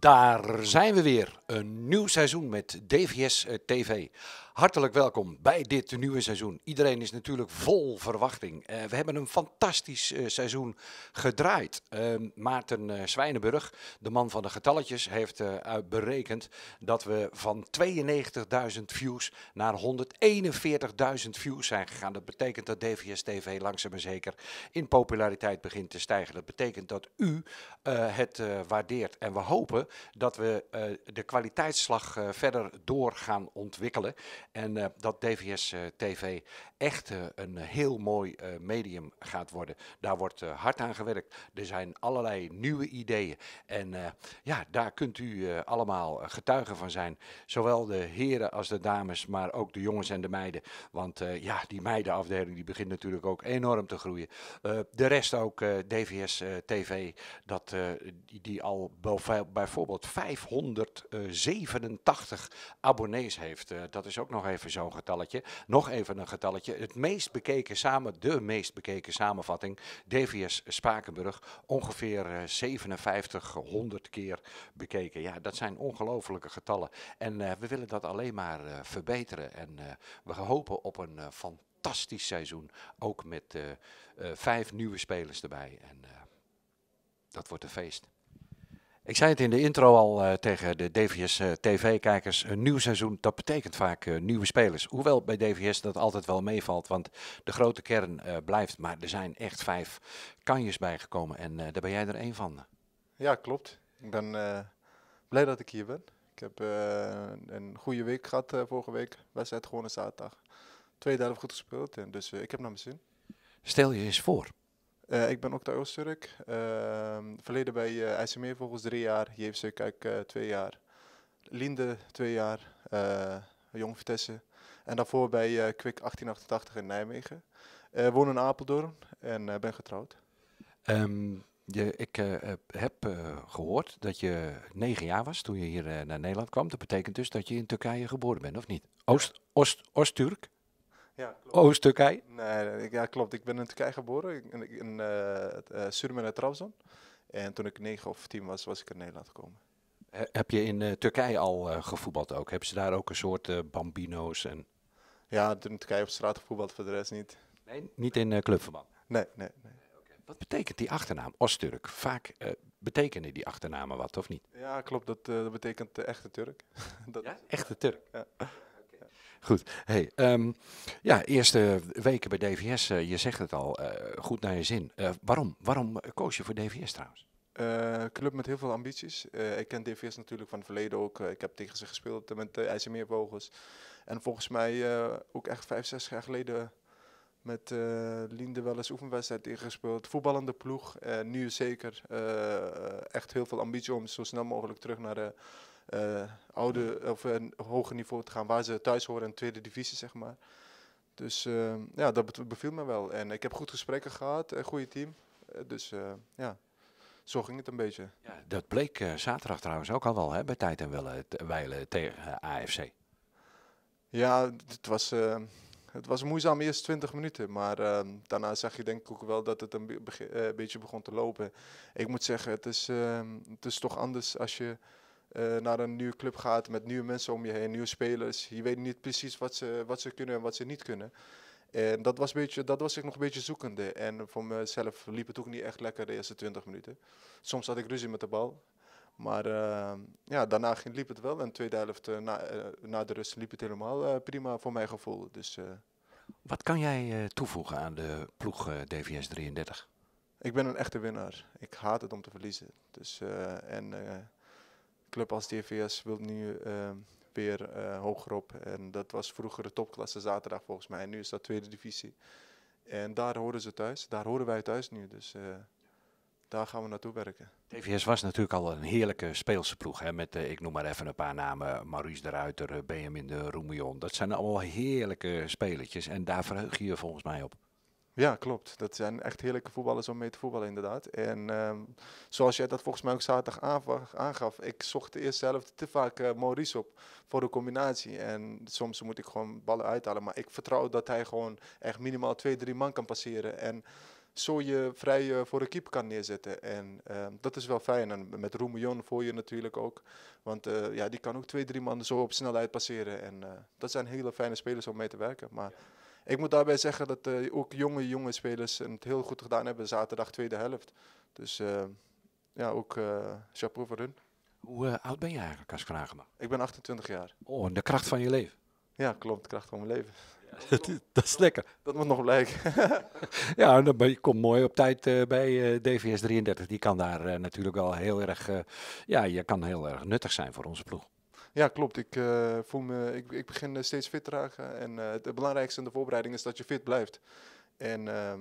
Daar zijn we weer een nieuw seizoen met DVS eh, TV. Hartelijk welkom bij dit nieuwe seizoen. Iedereen is natuurlijk vol verwachting. Eh, we hebben een fantastisch eh, seizoen gedraaid. Ehm, Maarten Zwijnenburg, de man van de getalletjes, heeft berekend dat we van 92.000 views naar 141.000 views zijn gegaan. Dat betekent dat DVS TV langzaam en zeker in populariteit begint te stijgen. Dat betekent dat u het waardeert. En we hopen dat we de kwaliteit kwaliteitsslag eh, verder door gaan ontwikkelen. En eh, dat DVS eh, TV echt een heel mooi medium gaat worden. Daar wordt hard aan gewerkt. Er zijn allerlei nieuwe ideeën. En ja, daar kunt u allemaal getuige van zijn. Zowel de heren als de dames, maar ook de jongens en de meiden. Want ja, die meidenafdeling die begint natuurlijk ook enorm te groeien. de rest ook, DVS TV, dat, die, al bijvoorbeeld 500 87 abonnees heeft. Eh, dat is ook nog even zo'n getalletje. Nog even een getalletje. Het meest bekeken samen, de meest bekeken samenvatting, DVS Spakenburg, ongeveer 5700 eh, keer bekeken. Ja, dat zijn ongelofelijke getallen. En eh, we willen dat alleen maar verbeteren. En we hopen op een fantastisch seizoen. Ook met vijf nieuwe spelers erbij. En dat wordt een feest. Ik zei het in de intro al eh, tegen de DVS eh, TV-kijkers. Een nieuw seizoen, dat betekent vaak eh, nieuwe spelers. Hoewel bij DVS dat altijd wel meevalt, want de grote kern blijft. Maar er zijn echt vijf kanjes bijgekomen en daar ben jij er één van. Ja, klopt. Ik ben blij dat ik hier ben. Ik heb een goede week gehad vorige week. Wedstrijd een zaterdag. Tweede helft goed gespeeld, en dus ik heb naar mijn zin. Stel je eens voor. Eh, ik ben Okta Oosterk. Uh, verleden bij uh, eh, ICME volgens drie jaar, JFC Kijk eh, twee jaar, Linde twee jaar, Jong Vitesse. En daarvoor bij Kwik 1888 in Nijmegen. woon in Apeldoorn en ben getrouwd. Ehm, je, ik heb gehoord dat je negen jaar was toen je hier naar Nederland kwam. Dat betekent dus dat je in Turkije geboren bent, of niet? Oost, Oost, Oost-Turk? oost oost turk ja, Oost-Turkije? Oh, nee, ja, klopt. Ik ben in Turkije geboren, in, in uh, eh, eh, Suriname en Trabzon. En toen ik 9 of 10 was, was ik in Nederland gekomen. heb je in eh, Turkije al gevoetbald ook? Hebben ze daar ook een soort bambino's? En... Ja, in Turkije op straat gevoetbald, voor de rest niet. Nee, niet in clubverband? Nee, nee. nee. Wat betekent die achternaam, Oost-Turk? Vaak betekenen die achternamen wat, of niet? Ja, klopt. Dat, dat betekent echte Turk. dat ja? Echte Turk? Ja. Goed. Hey, ehm, ja, eerste weken bij DVS, eh, je zegt het al, eh, goed naar je zin. Eh, waarom? Waarom koos je voor DVS trouwens? Uh, club met heel veel ambities. ik ken DVS natuurlijk van het verleden ook. ik heb tegen ze gespeeld met de IJsselmeervogels. En volgens mij ook echt vijf, zes jaar geleden met Linde wel eens oefenwedstrijd ingespeeld. Voetballende ploeg. nu zeker echt heel veel ambitie om zo snel mogelijk terug naar de eh, oude, of een eh, hoger niveau te gaan waar ze thuis horen in de tweede divisie, zeg maar. Dus eh, ja, dat beviel me wel. En ik heb goed gesprekken gehad, een goede team. dus ja, zo ging het een beetje. Ja, dat bleek zaterdag trouwens ook al wel hè, bij Tijd en Wille, Weilen tegen AFC. Ja, het was, het was moeizaam eerst 20 minuten. Maar ehm, daarna zag je denk ik ook wel dat het een beetje begon te lopen. Ik moet zeggen, het is, ehm, het is toch anders als je uh, naar een nieuwe club gaat met nieuwe mensen om je heen, nieuwe spelers. Je weet niet precies wat ze, wat ze kunnen en wat ze niet kunnen. En dat was, beetje, dat was ik nog een beetje zoekende. En voor mezelf liep het ook niet echt lekker de eerste 20 minuten. Soms had ik ruzie met de bal. Maar eh, ja, daarna ging, liep het wel. En de tweede helft, eh, na, na, de rust, liep het helemaal prima voor mijn gevoel. Dus, Wat kan jij toevoegen aan de ploeg DVS 33? Ik ben een echte winnaar. Ik haat het om te verliezen. Dus, en club als DVS wil nu ehm, weer eh, hoger op. En dat was vroeger de topklasse zaterdag volgens mij. En nu is dat tweede divisie. En daar horen ze thuis. Daar horen wij thuis nu. Dus eh, daar gaan we naartoe werken. DVS was natuurlijk al een heerlijke speelse ploeg. Hè? Met, eh, ik noem maar even een paar namen. Maurice de Ruiter, Benjamin de Roemion. Dat zijn allemaal heerlijke spelertjes. En daar verheug je je volgens mij op. Ja, klopt. Dat zijn echt heerlijke voetballers om mee te voetballen, inderdaad. En ehm, zoals jij dat volgens mij ook zaterdag aangaf, ik zocht eerst zelf te vaak uh, Maurice op voor de combinatie. En soms moet ik gewoon ballen uithalen. Maar ik vertrouw dat hij gewoon echt minimaal twee, drie man kan passeren. En zo je vrij eh, voor de keeper kan neerzetten. En ehm, dat is wel fijn. En met Roemion voor je natuurlijk ook. Want eh, ja, die kan ook twee, drie man zo op snelheid passeren. En dat zijn hele fijne spelers om mee te werken. Maar... Ik moet daarbij zeggen dat eh, ook jonge, jonge spelers het heel goed gedaan hebben zaterdag tweede helft. Dus eh, ja, ook eh, chapeau voor hun. Hoe oud ben je eigenlijk, als ik vragen Ik ben 28 jaar. Oh, en de kracht van je leven. Ja, klopt, de kracht van mijn leven. dat, is lekker. Dat moet nog blijken. ja, dan je komt mooi op tijd bij DVS 33. Die kan daar natuurlijk wel heel erg, ja, je kan heel erg nuttig zijn voor onze ploeg. Ja, klopt. Ik, eh, voel me, ik, ik begin eh, steeds fit te raken. En eh, het belangrijkste in de voorbereiding is dat je fit blijft. En uh,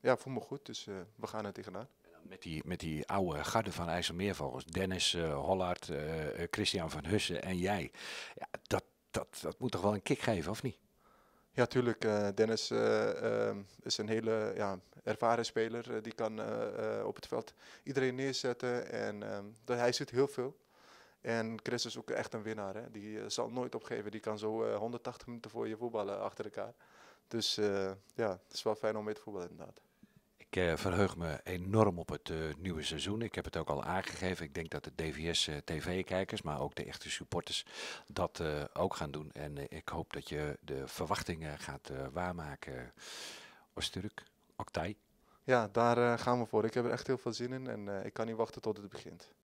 ja, voel me goed, dus we gaan er tegenaan. Met die, met die oude garde van IJsselmeervogels, Dennis Hollard, Christian van Hussen en jij. Ja, dat, dat, dat moet toch wel een kick geven, of niet? Ja, tuurlijk. Dennis ehm, is een hele ja, ervaren speler. die kan op het veld iedereen neerzetten. En ehm, dat, hij zit heel veel. En Chris is ook echt een winnaar. Hè? Die eh, zal nooit opgeven. Die kan zo 180 eh, minuten voor je voetballen achter elkaar. Dus eh, ja, het is wel fijn om mee te voetballen inderdaad. Ik verheug me enorm op het nieuwe seizoen. Ik heb het ook al aangegeven. Ik denk dat de DVS-TV-kijkers, maar ook de echte supporters, dat ook gaan doen. En ik hoop dat je de verwachtingen gaat waarmaken. Osturk, Oktay. Ja, daar gaan we voor. Ik heb er echt heel veel zin in en ik kan niet wachten tot het begint.